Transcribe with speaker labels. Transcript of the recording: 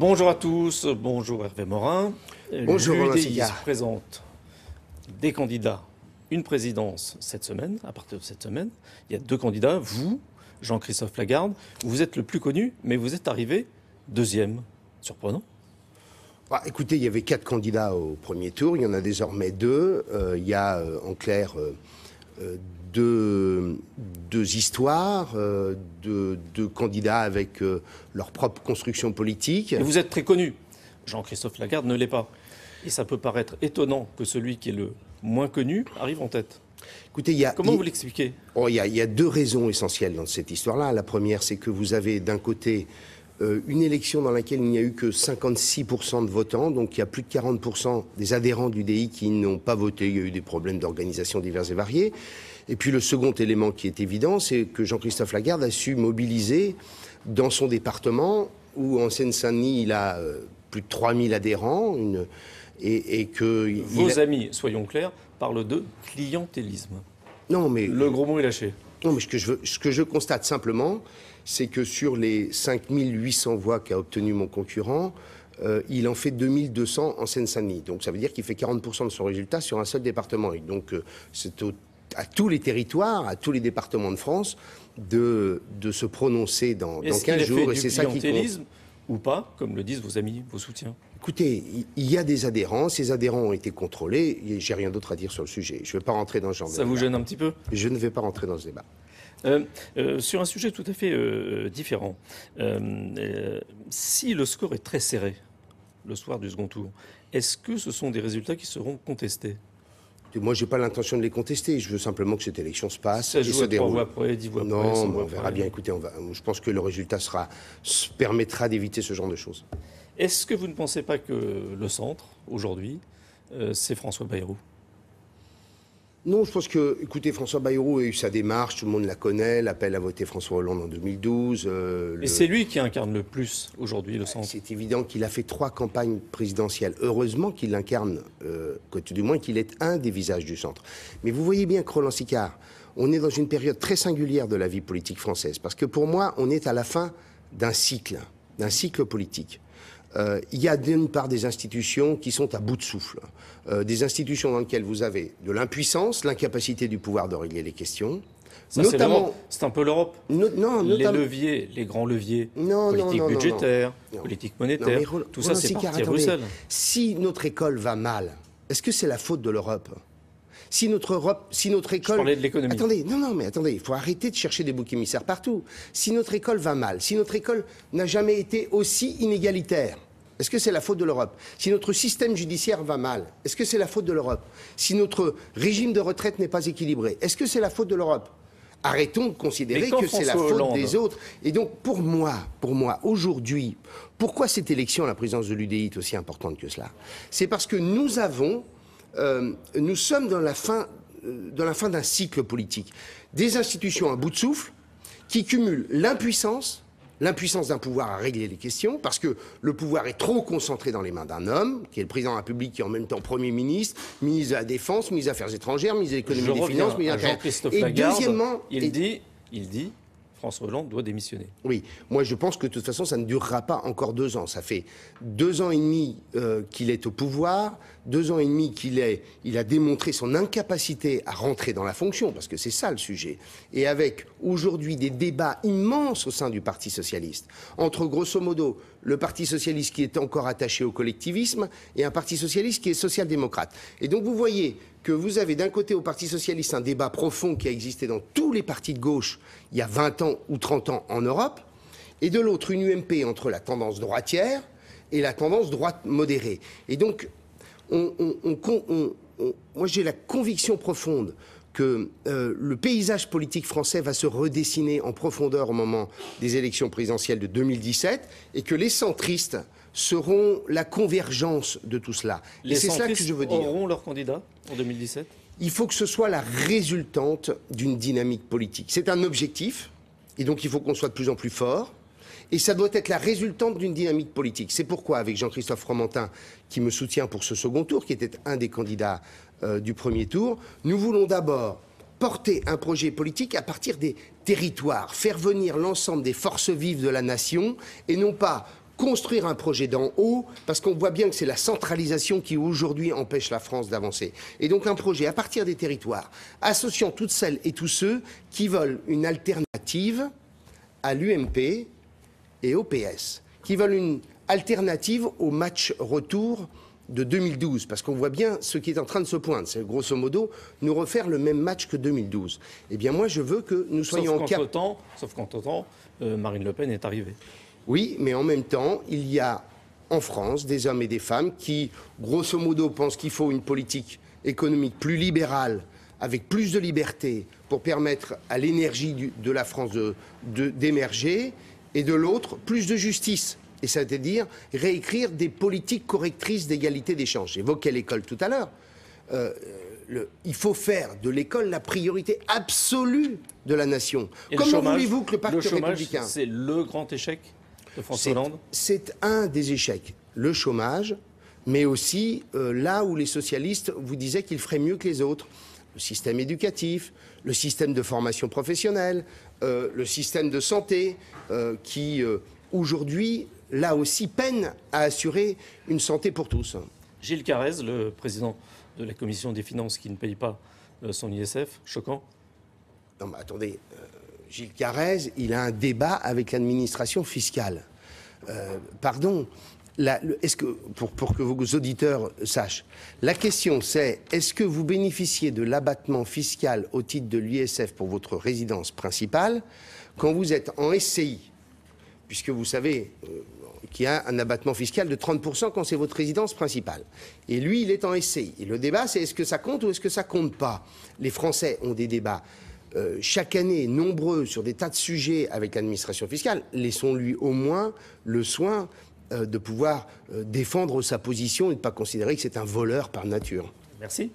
Speaker 1: Bonjour à tous, bonjour Hervé Morin. Bonjour L'UDI se présente des candidats, une présidence cette semaine, à partir de cette semaine. Il y a deux candidats, vous, Jean-Christophe Lagarde, vous êtes le plus connu, mais vous êtes arrivé deuxième. Surprenant.
Speaker 2: Bah, écoutez, il y avait quatre candidats au premier tour, il y en a désormais deux. Euh, il y a euh, en clair... Euh, euh, de deux, histoires, euh, de candidats avec euh, leur propre construction
Speaker 1: politique. vous êtes très connu. Jean-Christophe Lagarde ne l'est pas. Et ça peut paraître étonnant que celui qui est le moins connu arrive en tête. Écoutez, Comment vous l'expliquez oh, Il oh, y,
Speaker 2: a deux raisons essentielles dans cette histoire-là. La première, c'est que vous avez d'un côté euh, une élection dans laquelle il n'y a eu que 56% de votants, donc il y a plus de 40% des adhérents du DI qui n'ont pas voté, il y a eu des problèmes d'organisation divers et variés. Et puis le second élément qui est évident, c'est que Jean-Christophe Lagarde a su mobiliser dans son département, où en Seine-Saint-Denis il a euh, plus de 3000 adhérents, et, que... Vos
Speaker 1: amis, soyons clairs, parlent de clientélisme.
Speaker 2: Non mais... Le
Speaker 1: gros mot est lâché.
Speaker 2: Non, mais ce que je, ce que je constate simplement, c'est que sur les 5800 voix qu'a obtenu mon concurrent, euh, il en fait 2200 en Seine-Saint-Denis. Donc ça veut dire qu'il fait 40% de son résultat sur un seul département. Et donc euh, c'est à tous les territoires, à tous les départements de France, de, se prononcer dans, 15 jours. Et c'est ça qui compte
Speaker 1: ou pas, comme le disent vos amis, vos soutiens
Speaker 2: Écoutez, il y a des adhérents, ces adhérents ont été
Speaker 1: contrôlés, et j'ai rien d'autre à dire sur
Speaker 2: le sujet. Je ne vais pas rentrer
Speaker 1: dans ce débat. Ça vous gêne un petit peu
Speaker 2: Je ne vais pas rentrer dans ce débat.
Speaker 1: Euh, euh, sur un sujet tout à fait euh, différent, si le score est très serré le soir du second tour, est-ce que ce sont des résultats qui seront contestés moi, je
Speaker 2: n'ai pas l'intention de les contester. Je veux simplement que cette élection se passe et se déroule.
Speaker 1: non, on verra bien. Écoutez, je pense que le résultat permettra d'éviter ce genre de choses. Est-ce que vous ne pensez pas que le centre, aujourd'hui, euh, c'est François Bayrou non, je pense que, écoutez, François Bayrou a eu sa démarche, tout le
Speaker 2: monde la connaît, l'appel à voter François Hollande en 2012. Euh, Et c'est
Speaker 1: lui qui incarne le plus aujourd'hui
Speaker 2: le bah, centre. C'est évident qu'il a fait trois campagnes présidentielles. Heureusement qu'il l'incarne euh, du moins qu'il est un des visages du centre. Mais vous voyez bien que Roland Sicard, on est dans une période très singulière de la vie politique française, parce que pour moi, on est à la fin d'un cycle, d'un cycle politique. Euh, il y a d'une part des institutions qui sont à bout de souffle, euh, des institutions dans lesquelles vous avez de l'impuissance, l'incapacité du pouvoir de régler les questions. notamment, c'est un peu l'Europe. non, les leviers,
Speaker 1: les grands leviers, non, politique non, budgétaire, politique monétaire, tout ça c'est à Bruxelles.
Speaker 2: Si notre école va mal, est-ce que c'est la faute de l'Europe si notre Europe, si notre école. de l'économie. Attendez, non, non, mais attendez, il faut arrêter de chercher des boucs émissaires partout. Si notre école va mal, si notre école n'a jamais été aussi inégalitaire, est-ce que c'est la faute de l'Europe Si notre système judiciaire va mal, est-ce que c'est la faute de l'Europe Si notre régime de retraite n'est pas équilibré, est-ce que c'est la faute de l'Europe Arrêtons de considérer que c'est la faute des autres. Et donc, pour moi, pour moi, aujourd'hui, pourquoi cette élection à la présidence de l'UDI est aussi importante que cela C'est parce que nous avons euh, nous sommes dans la fin euh, la fin d'un cycle politique. Des institutions à bout de souffle qui cumulent l'impuissance, l'impuissance d'un pouvoir à régler les questions, parce que le pouvoir est trop concentré dans les mains d'un homme, qui est le président de la République, qui en même temps Premier ministre, ministre de la Défense, ministre des Affaires étrangères, ministre de l'économie et des Finances, ministre de l'Intérieur... Il
Speaker 1: dit... Il dit François Hollande doit démissionner.
Speaker 2: Oui, moi je pense que de toute façon ça ne durera pas encore deux ans. Ça fait deux ans et demi euh, qu'il est au pouvoir, deux ans et demi qu'il est, il a démontré son incapacité à rentrer dans la fonction, parce que c'est ça le sujet. Et avec aujourd'hui des débats immenses au sein du Parti socialiste, entre grosso modo le Parti socialiste qui est encore attaché au collectivisme et un Parti socialiste qui est social-démocrate. Et donc vous voyez que vous avez d'un côté au Parti socialiste un débat profond qui a existé dans tous les partis de gauche il y a 20 ans ou 30 ans en Europe, et de l'autre une UMP entre la tendance droitière et la tendance droite modérée. Et donc, on, moi j'ai la conviction profonde que euh, le paysage politique français va se redessiner en profondeur au moment des élections présidentielles de 2017 et que les centristes seront la convergence de tout cela. et c'est cela que je veux dire. auront leur candidat en 2017 Il faut que ce soit la résultante d'une dynamique politique. C'est un objectif, et donc il faut qu'on soit de plus en plus fort. Et ça doit être la résultante d'une dynamique politique. C'est pourquoi, avec Jean-Christophe Fromentin, qui me soutient pour ce second tour, qui était un des candidats euh, du premier tour, nous voulons d'abord porter un projet politique à partir des territoires, faire venir l'ensemble des forces vives de la nation, et non pas construire un projet d'en haut, parce qu'on voit bien que c'est la centralisation qui aujourd'hui empêche la France d'avancer. Et donc un projet à partir des territoires, associant toutes celles et tous ceux qui veulent une alternative à l'UMP et au PS, qui veulent une alternative au match retour de 2012, parce qu'on voit bien ce qui est en train de se poindre, c'est grosso modo nous refaire le même match que 2012. Eh bien moi je veux que nous soyons en
Speaker 1: Temps, sauf qu'en euh, Marine Le Pen est arrivée. Oui, mais en même temps,
Speaker 2: il y a en France des hommes et des femmes qui, grosso modo, pensent qu'il faut une politique économique plus libérale, avec plus de liberté, pour permettre à l'énergie de la France d'émerger, de, et de l'autre, plus de justice. Et c'est-à-dire réécrire des politiques correctrices d'égalité des chances. J'évoquais l'école tout à l'heure. Euh, il faut faire de l'école la priorité absolue de la nation. Comment voulez-vous que le Parti républicain... C'est le grand échec c'est un des échecs. Le chômage, mais aussi euh, là où les socialistes vous disaient qu'ils feraient mieux que les autres. Le système éducatif, le système de formation professionnelle, euh, le système de santé, euh, qui aujourd'hui, là
Speaker 1: aussi, peine à assurer une santé pour tous. Gilles Carrez, le président de la commission des finances qui ne paye pas son ISF, choquant. Non mais attendez, Gilles Carrez, il a un débat avec l'administration fiscale. Euh,
Speaker 2: pardon, est-ce que, pour, que vos auditeurs sachent, la question c'est est-ce que vous bénéficiez de l'abattement fiscal au titre de l'USF pour votre résidence principale quand vous êtes en SCI Puisque vous savez euh, qu'il y a un abattement fiscal de 30% quand c'est votre résidence principale. Et lui, il est en SCI. Et le débat, c'est est-ce que ça compte ou est-ce que ça compte pas Les Français ont des débats euh, chaque année nombreux sur des tas de sujets avec l'administration fiscale, laissons-lui au moins le soin euh, de pouvoir euh, défendre sa position et de ne pas considérer que c'est un voleur par nature. Merci.